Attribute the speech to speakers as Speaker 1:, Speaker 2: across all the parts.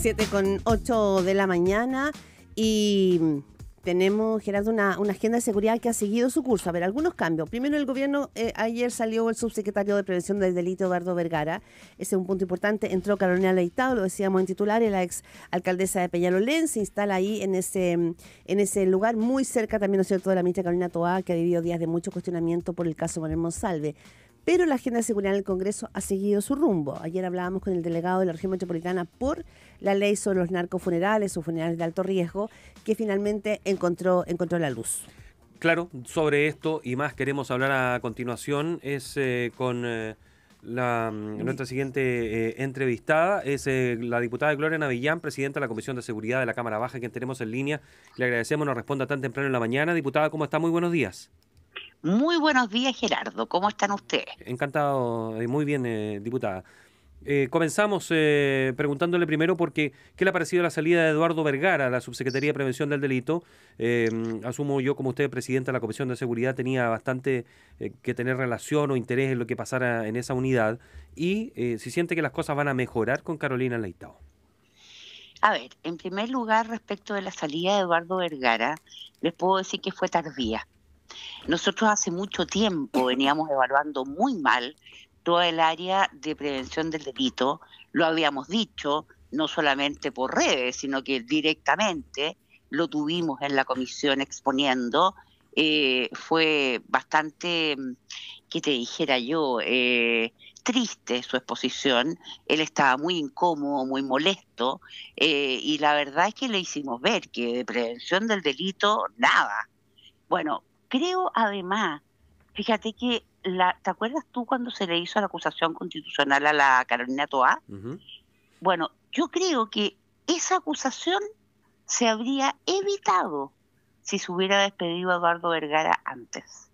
Speaker 1: 7 con 8 de la mañana y tenemos, Gerardo, una, agenda de seguridad que ha seguido su curso. A ver, algunos cambios. Primero, el gobierno, eh, ayer salió el subsecretario de Prevención del Delito, Eduardo Vergara. Ese es un punto importante. Entró Carolina Leitado, lo decíamos en titular, y la ex alcaldesa de Peñalolén se instala ahí en ese, en ese lugar, muy cerca también, ¿no es cierto?, de la ministra Carolina Toá, que ha vivido días de mucho cuestionamiento por el caso Manuel Monsalve. Pero la agenda de seguridad del Congreso ha seguido su rumbo. Ayer hablábamos con el delegado de la región metropolitana por la ley sobre los narcofunerales o funerales de alto riesgo, que finalmente encontró, encontró la luz.
Speaker 2: Claro, sobre esto y más queremos hablar a continuación es eh, con eh, mm, nuestra siguiente eh, entrevistada, es la diputada Gloria Navillán, presidenta de la Comisión de Seguridad de la Cámara Baja, que tenemos en línea. Le agradecemos, nos responda tan temprano en la mañana. Diputada, ¿cómo está? Muy buenos días.
Speaker 3: Muy buenos días, Gerardo. ¿Cómo están ustedes?
Speaker 2: Encantado eh, muy bien, eh, diputada. Eh, comenzamos preguntándole primero porque qué le ha parecido la salida de Eduardo Vergara a la Subsecretaría de Prevención del Delito. asumo yo, como usted, presidenta de la Comisión de Seguridad, tenía bastante que tener relación o interés en lo que pasara en esa unidad. Y si siente que las cosas van a mejorar con Carolina Leitao.
Speaker 3: A ver, en primer lugar, respecto de la salida de Eduardo Vergara, les puedo decir que fue tardía. Nosotros hace mucho tiempo veníamos evaluando muy mal toda el área de prevención del delito, lo habíamos dicho, no solamente por redes, sino que directamente lo tuvimos en la comisión exponiendo, eh, fue bastante, mm, que te dijera yo, eh, triste su exposición, él estaba muy incómodo, muy molesto, eh, y la verdad es que le hicimos ver que de prevención del delito, nada. Bueno, Creo además, fíjate que, la, ¿te acuerdas tú cuando se le hizo la acusación constitucional a la Carolina Toá? Bueno, yo creo que esa acusación se habría evitado si se hubiera despedido a Eduardo Vergara antes.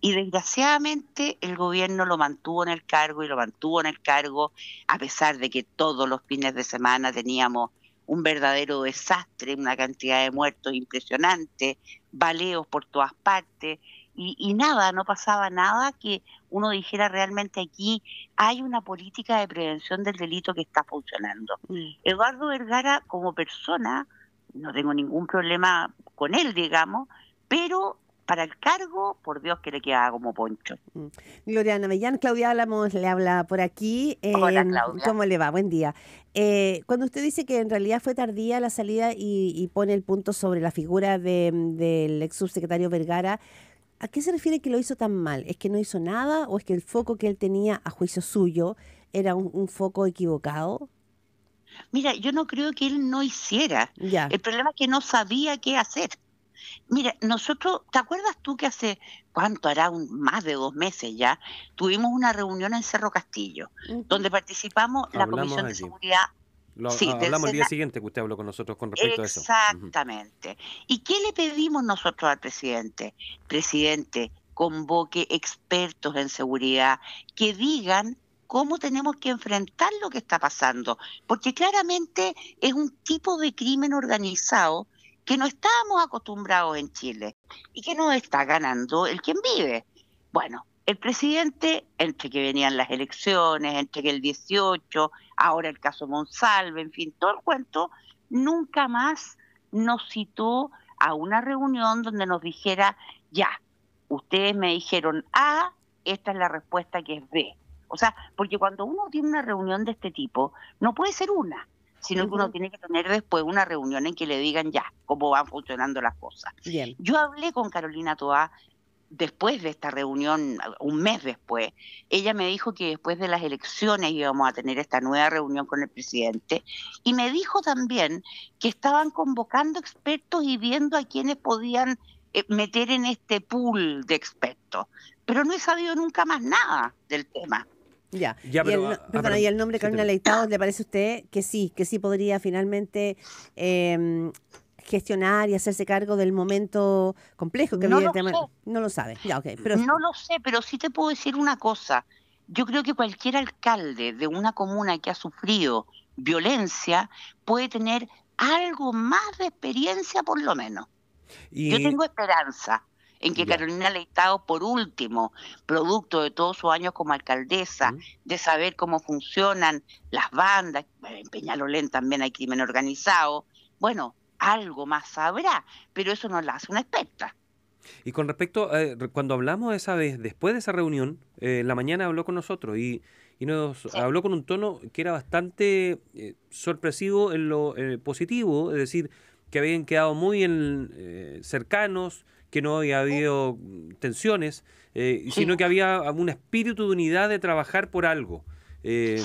Speaker 3: Y desgraciadamente el gobierno lo mantuvo en el cargo y lo mantuvo en el cargo a pesar de que todos los fines de semana teníamos un verdadero desastre, una cantidad de muertos impresionante, baleos por todas partes, y, nada, no pasaba nada que uno dijera realmente aquí hay una política de prevención del delito que está funcionando. Mm. Eduardo Vergara como persona, no tengo ningún problema con él, digamos, pero para el cargo, por Dios que le queda como poncho. Mm.
Speaker 1: Gloria Mellán, Claudia Álamos le habla por aquí. Hola, em, Claudia. ¿Cómo le va? Buen día. Eh, cuando usted dice que en realidad fue tardía la salida y, pone el punto sobre la figura del de, ex subsecretario Vergara, ¿a qué se refiere que lo hizo tan mal? ¿Es que no hizo nada o es que el foco que él tenía a juicio suyo era un, foco equivocado?
Speaker 3: Mira, yo no creo que él no hiciera.
Speaker 1: El problema es
Speaker 3: que no sabía qué hacer. Mira, nosotros, ¿te acuerdas tú que hace cuánto, hará un, más de dos meses ya, tuvimos una reunión en Cerro Castillo, donde participamos la Comisión de Seguridad hablamos el día siguiente que usted habló con nosotros con respecto a eso. Exactamente. ¿Y qué le pedimos nosotros al presidente? Presidente, convoque expertos en seguridad que digan cómo tenemos que enfrentar lo que está pasando, porque claramente es un tipo de crimen organizado que no estábamos acostumbrados en Chile y que no está ganando el quien vive. Bueno, el presidente, entre que venían las elecciones, entre que el 18, ahora el caso Monsalve, en fin, todo el cuento, nunca más nos citó a una reunión donde nos dijera, ya, ustedes me dijeron A, esta es la respuesta que es B. O sea, porque cuando uno tiene una reunión de este tipo, no puede ser una, sino que uno tiene que tener después una reunión en que le digan ya cómo van funcionando las cosas. Yo hablé con Carolina Toa después de esta reunión, un mes después, ella me dijo que después de las elecciones íbamos a tener esta nueva reunión con el presidente y me dijo también que estaban convocando expertos y viendo a quienes podían eh, meter en este pool de expertos. Pero no he sabido nunca más nada del tema.
Speaker 1: Ya. y, el, ah, ah, y el nombre Carolina ¿le parece a usted que sí, que sí podría finalmente em, gestionar y hacerse cargo del momento complejo que no tema? No lo sabe. pero...
Speaker 3: No lo sé, pero sí te puedo decir una cosa. Yo creo que cualquier alcalde de una comuna que ha sufrido violencia puede tener algo más de experiencia por lo menos. Yo tengo esperanza en que Carolina estado por último, producto de todos sus años como alcaldesa, de saber cómo funcionan las bandas, en Peñalolén también hay crimen organizado, bueno, algo más sabrá, pero eso no la hace una experta.
Speaker 2: Y con respecto, eh, cuando hablamos esa vez, después de esa reunión, eh, la mañana habló con nosotros y, y nos habló con un tono que era bastante eh, sorpresivo en lo positivo, es decir, que habían quedado muy en, cercanos, que no había oh. habido mm, tensiones, eh, sino que había un espíritu de unidad de trabajar por algo. Eh,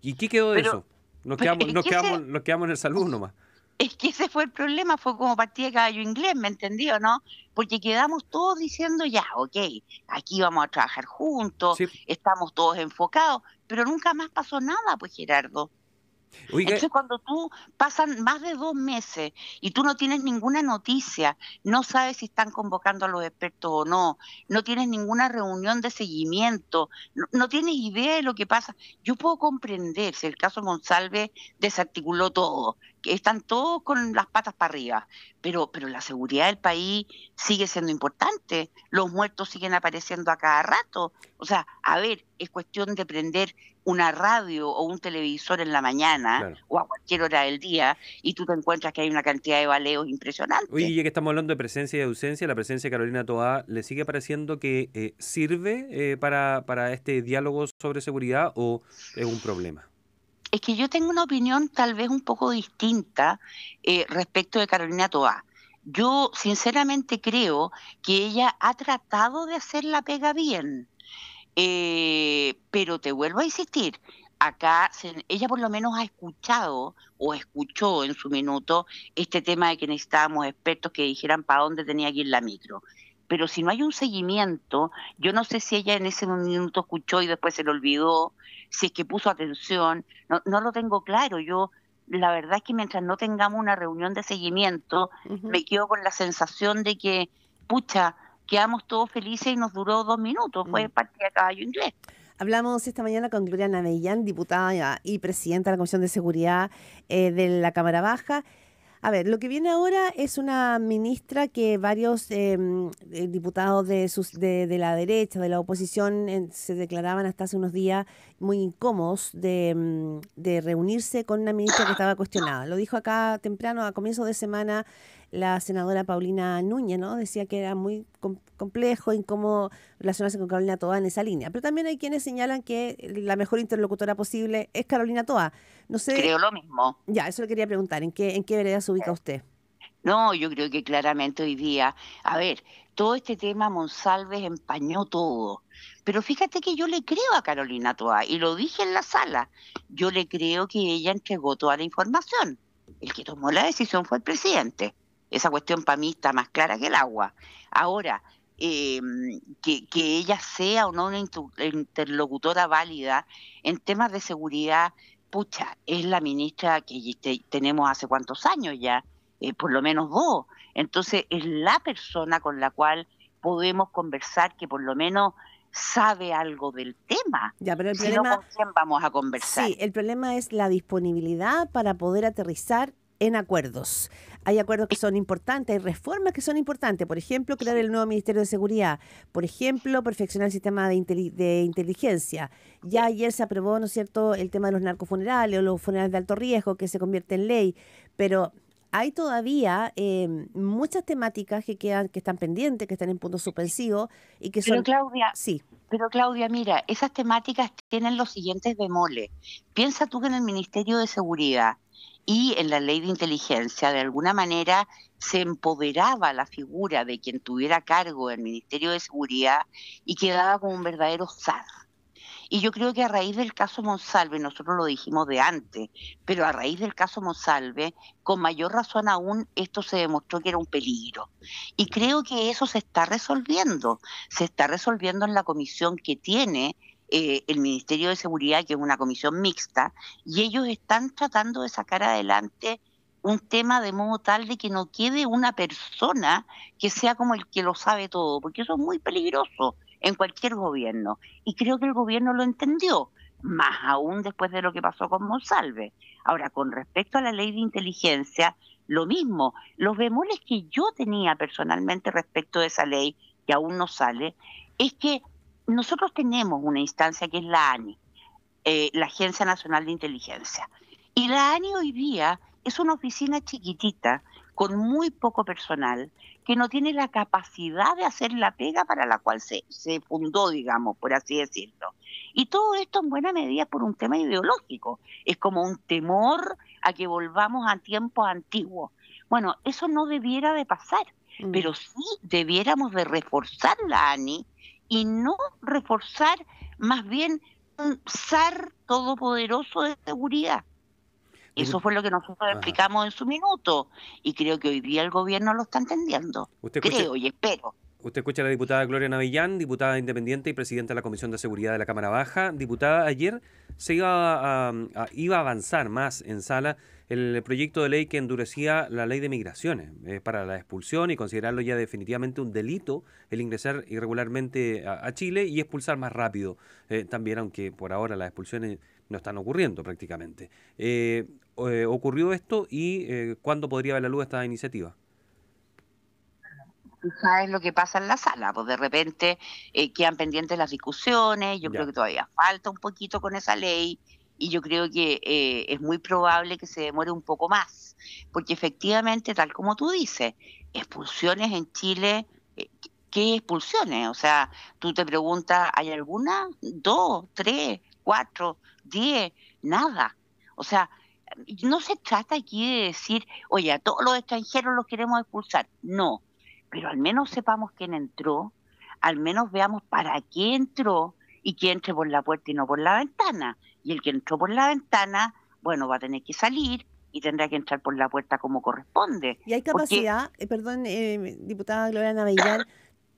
Speaker 2: ¿Y qué quedó de eso? Nos quedamos, quedamos, quedamos en el salud nomás.
Speaker 3: Es que ese fue el problema, fue como partida de caballo inglés, ¿me entendió, no? Porque quedamos todos diciendo, ya, ok, aquí vamos a trabajar juntos, estamos todos enfocados, pero nunca más pasó nada, pues Gerardo. Entonces, cuando tú pasan más de dos meses y tú no tienes ninguna noticia, no sabes si están convocando a los expertos o no, no tienes ninguna reunión de seguimiento, no, tienes idea de lo que pasa. Yo puedo comprender si el caso Monsalve desarticuló todo, que están todos con las patas para arriba, pero, pero la seguridad del país sigue siendo importante, los muertos siguen apareciendo a cada rato. O sea, a ver, es cuestión de prender una radio o un televisor en la mañana o a cualquier hora del día y tú te encuentras que hay una cantidad de baleos impresionante. Oye, ya
Speaker 2: que estamos hablando de presencia y ausencia, la presencia de Carolina Toá, ¿le sigue pareciendo que eh, sirve eh, para, para este diálogo sobre seguridad o es un problema?
Speaker 3: Es que yo tengo una opinión tal vez un poco distinta eh, respecto de Carolina Toá. Yo sinceramente creo que ella ha tratado de hacer la pega bien eh, pero te vuelvo a insistir, acá ella por lo menos ha escuchado o escuchó en su minuto este tema de que necesitábamos expertos que dijeran para dónde tenía que ir la micro. Pero si no hay un seguimiento, yo no sé si ella en ese minuto escuchó y después se le olvidó, si es que puso atención, no, lo tengo claro. Yo la verdad es que mientras no tengamos una reunión de seguimiento, me quedo con la sensación de que, pucha, quedamos todos felices y nos duró dos minutos, fue mm. partida caballo inglés.
Speaker 1: Hablamos esta mañana con Gloria Navellán, diputada y presidenta de la Comisión de Seguridad eh, de la Cámara Baja. A ver, lo que viene ahora es una ministra que varios eh, eh, diputados de, sus, de, la derecha, de la oposición, se declaraban hasta hace unos días muy incómodos de, mm, de, reunirse con una ministra que estaba cuestionada. Lo dijo acá temprano, a comienzo de semana, la senadora Paulina Núñez, ¿no? Decía que era muy complejo, cómo relacionarse con Carolina Toa en esa línea. Pero también hay quienes señalan que la mejor interlocutora posible es Carolina Toa. No sé. Creo lo mismo. Ya, eso le quería preguntar. ¿En qué, en qué vereda se ubica eh, usted?
Speaker 3: No, yo creo que claramente hoy día, a ver, todo este tema Monsalves empañó todo. Pero fíjate que yo le creo a Carolina Toa, y lo dije en la sala, yo le creo que ella entregó toda la información. El que tomó la decisión fue el presidente. Esa cuestión para mí está más clara que el agua. Ahora, em, que, ella sea o no una interlocutora válida en temas de seguridad, pucha, es la ministra que tenemos hace cuántos años ya, eh, por lo menos dos. Entonces es la persona con la cual podemos conversar que por lo menos sabe algo del tema. Ya, si no, ¿con quién vamos a conversar? Sí,
Speaker 1: el problema es la disponibilidad para poder aterrizar en acuerdos. Hay acuerdos que son importantes, hay reformas que son importantes, por ejemplo, crear el nuevo Ministerio de Seguridad, por ejemplo, perfeccionar el sistema de, inteligencia. Ya ayer se aprobó, ¿no es cierto?, el tema de los narcofunerales o los funerales de alto riesgo que se convierte en ley, pero hay todavía em, muchas temáticas que quedan, que están pendientes, que están en punto suspensivo y que son. Pero Claudia,
Speaker 3: sí. Pero Claudia, mira, esas temáticas tienen los siguientes bemoles. Piensa tú que en el Ministerio de Seguridad y en la ley de inteligencia de alguna manera se empoderaba la figura de quien tuviera cargo el Ministerio de Seguridad y quedaba como un verdadero zar. Y yo creo que a raíz del caso Monsalve, nosotros lo dijimos de antes, pero a raíz del caso Monsalve, con mayor razón aún, esto se demostró que era un peligro. Y creo que eso se está resolviendo, se está resolviendo en la comisión que tiene eh, el Ministerio de Seguridad, que es una comisión mixta, y ellos están tratando de sacar adelante un tema de modo tal de que no quede una persona que sea como el que lo sabe todo, porque eso es muy peligroso en cualquier gobierno. Y creo que el gobierno lo entendió, más aún después de lo que pasó con Monsalve. Ahora, con respecto a la ley de inteligencia, lo mismo. Los bemoles que yo tenía personalmente respecto de esa ley, que aún no sale, es que nosotros tenemos una instancia que es la ANI, eh, la Agencia Nacional de Inteligencia. Y la ANI hoy día es una oficina chiquitita, con muy poco personal, que no tiene la capacidad de hacer la pega para la cual se, fundó, digamos, por así decirlo. Y todo esto en buena medida por un tema ideológico. Es como un temor a que volvamos a tiempos antiguos. Bueno, eso no debiera de pasar, mm. pero sí debiéramos de reforzar la ANI y no reforzar más bien un zar todopoderoso de seguridad. Eso fue lo que nosotros explicamos en su minuto y creo que hoy día el gobierno lo está entendiendo. Usted creo y espero.
Speaker 2: Usted escucha a la diputada Gloria Navillán, diputada independiente y presidenta de la Comisión de Seguridad de la Cámara Baja. Diputada, ayer se iba a, iba a avanzar más en sala el proyecto de ley que endurecía la ley de migraciones para la expulsión y considerarlo ya definitivamente un delito el ingresar irregularmente a, Chile y expulsar más rápido eh, también, aunque por ahora las expulsiones no están ocurriendo prácticamente. Eh, eh, ¿Ocurrió esto y cuándo podría ver la luz esta iniciativa?
Speaker 3: tú sabes lo que pasa en la sala, pues de repente eh, quedan pendientes las discusiones, yo creo que todavía falta un poquito con esa ley y yo creo que eh, es muy probable que se demore un poco más, porque efectivamente, tal como tú dices, expulsiones en Chile, eh, ¿qué expulsiones? O sea, tú te preguntas, ¿hay alguna? ¿Dos, tres, cuatro, diez? Nada. O sea, no se trata aquí de decir, oye, a todos los extranjeros los queremos expulsar. No, pero al menos sepamos quién entró, al menos veamos para qué entró y quién entre por la puerta y no por la ventana. Y el que entró por la ventana, bueno, va a tener que salir y tendrá que entrar por la puerta como corresponde. ¿Y hay capacidad,
Speaker 1: eh, perdón, eh, diputada Gloria Navellán,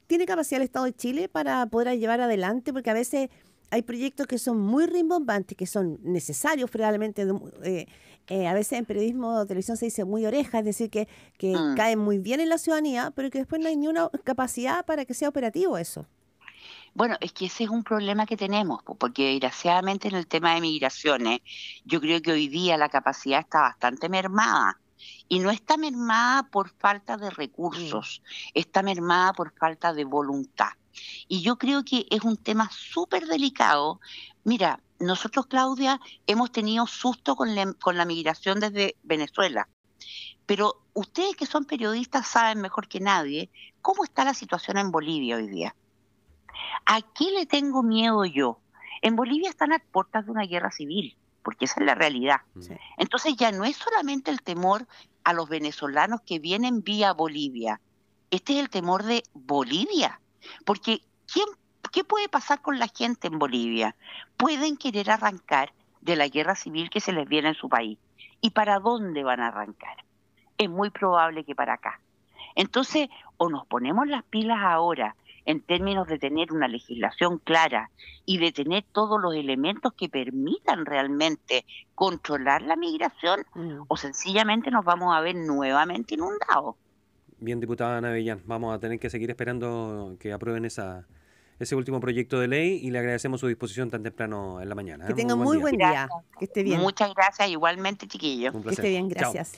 Speaker 1: ¿tiene capacidad el Estado de Chile para poder llevar adelante? Porque a veces hay proyectos que son muy rimbombantes, que son necesarios probablemente. Eh, eh, a veces en periodismo o televisión se dice muy oreja, es decir, que, mm. caen muy bien en la ciudadanía, pero que después no hay ni una capacidad para que sea operativo eso. Bueno, es que ese es un problema que tenemos,
Speaker 3: porque desgraciadamente en el tema de migraciones, yo creo que hoy día la capacidad está bastante mermada. Y no está mermada por falta de recursos, está mermada por falta de voluntad. Y yo creo que es un tema súper delicado. Mira, nosotros, Claudia, hemos tenido susto con la, migración desde Venezuela. Pero ustedes que son periodistas saben mejor que nadie cómo está la situación en Bolivia hoy día. ¿A qué le tengo miedo yo? En Bolivia están a puertas de una guerra civil, porque esa es la realidad. Entonces ya no es solamente el temor a los venezolanos que vienen vía Bolivia, este es el temor de Bolivia. Porque ¿qué puede pasar con la gente en Bolivia? Pueden querer arrancar de la guerra civil que se les viene en su país. ¿Y para dónde van a arrancar? Es muy probable que para acá. Entonces, o nos ponemos las pilas ahora en términos de tener una legislación clara y de tener todos los elementos que permitan realmente controlar la migración, mm. o sencillamente nos vamos a ver nuevamente inundados.
Speaker 2: Bien, diputada Ana vamos a tener que seguir esperando que aprueben esa, ese último proyecto de ley y le agradecemos su disposición tan temprano en la mañana. ¿eh? Que tenga muy, muy buen,
Speaker 1: día. esté bien.
Speaker 3: Muchas gracias, igualmente, chiquillo. Que esté bien, gracias.